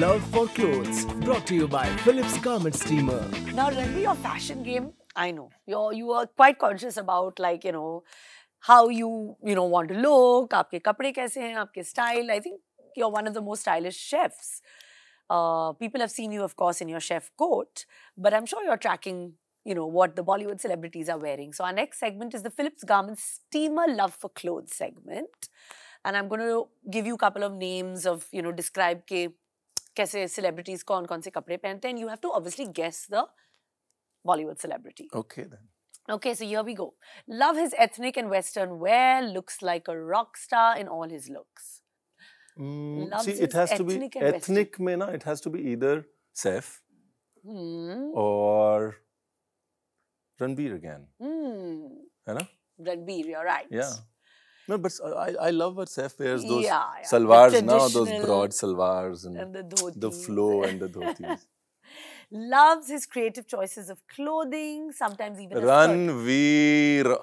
love for clothes. Brought to you by Philips Garment Steamer. Now, Ranvi, your fashion game, I know. You're, you are quite conscious about like, you know, how you, you know, want to look, आपके कपड़े कैसे हैं, Your style. I think you're one of the most stylish chefs. Uh, people have seen you, of course, in your chef coat, but I'm sure you're tracking, you know, what the Bollywood celebrities are wearing. So our next segment is the Philips Garment Steamer Love for Clothes segment. And I'm going to give you a couple of names of, you know, describe ke कैसे celebrities कौन कौन से कपड़े पहनते हैं you have to obviously guess the Bollywood celebrity okay Okay, so here we go. Love his ethnic and Western wear. Looks like a rock star in all his looks. Mm, Loves see, it has to be ethnic. Mein it has to be either Seth hmm. or Ranbir again. Hmm. Ranbir, you're right. Yeah. No, but I, I love what Saif wears those yeah, yeah. salwars now, those broad salwars and, and the, the flow and the dhotis. Loves his creative choices of clothing, sometimes even Ranveer.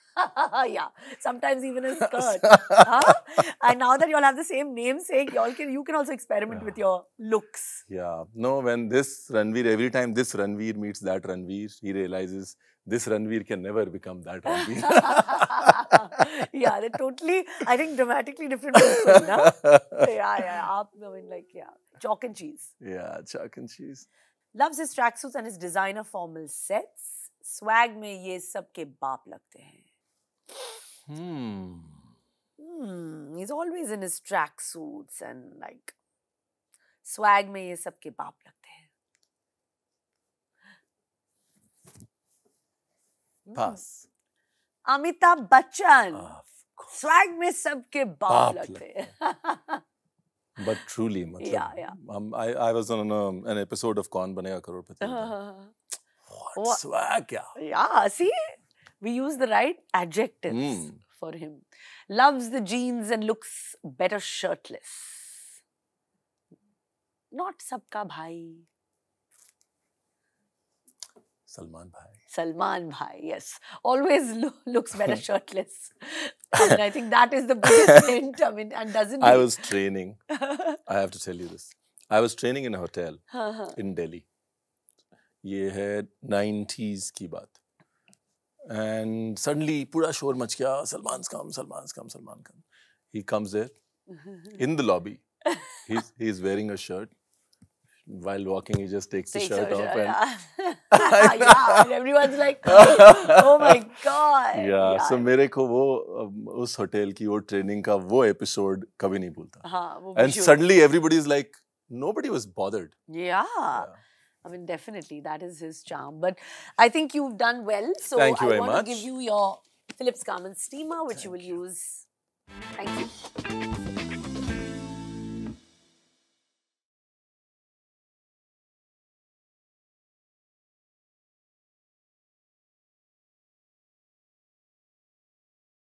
yeah, sometimes even a skirt. huh? And now that you all have the same namesake, you all can you can also experiment yeah. with your looks. Yeah. No, when this Ranveer, every time this Ranveer meets that Ranveer, he realizes this Ranveer can never become that Ranveer. yeah, they're totally, I think, dramatically different person, na? yeah, yeah, I mean, like, yeah, chalk and cheese. Yeah, chalk and cheese. Loves his tracksuits and his designer formal sets. Swag ye सब ke baap lagte hain. Hmm. Hmm. He's always in his tracksuits and like swag ye सब ke baap lagte hain. Pass. Hmm. Amitabh Bachchan swag में सबके बाप लगते हैं but truly matlab, yeah, yeah. Um, I, I was on um, an episode of Kaun Banega Karorpati. Uh, what, what swag, yeah. Yeah, see, we use the right adjectives mm. for him. Loves the jeans and looks better shirtless. Not sabka bhai. Salman भाई सलमान भाई yes always looks better shirtless I think that is the best hint I mean and doesn't I was training I have to tell you this I was training in a hotel in Delhi ये है 90s की बात and suddenly पूरा शोर मच गया Salman come Salman come Salman come he comes there in the lobby he is wearing a shirt while walking, he just takes Take the shirt off. And, yeah, everyone's like, oh my god. Yeah, yeah. so मेरे को वो um, उस hotel की वो training का वो And suddenly everybody is like, nobody was bothered. Yeah. yeah. I mean, definitely, that is his charm. But I think you've done well. So Thank you I very want much. to give you your Phillips Garmin steamer, which Thank you will you. use. Thank you.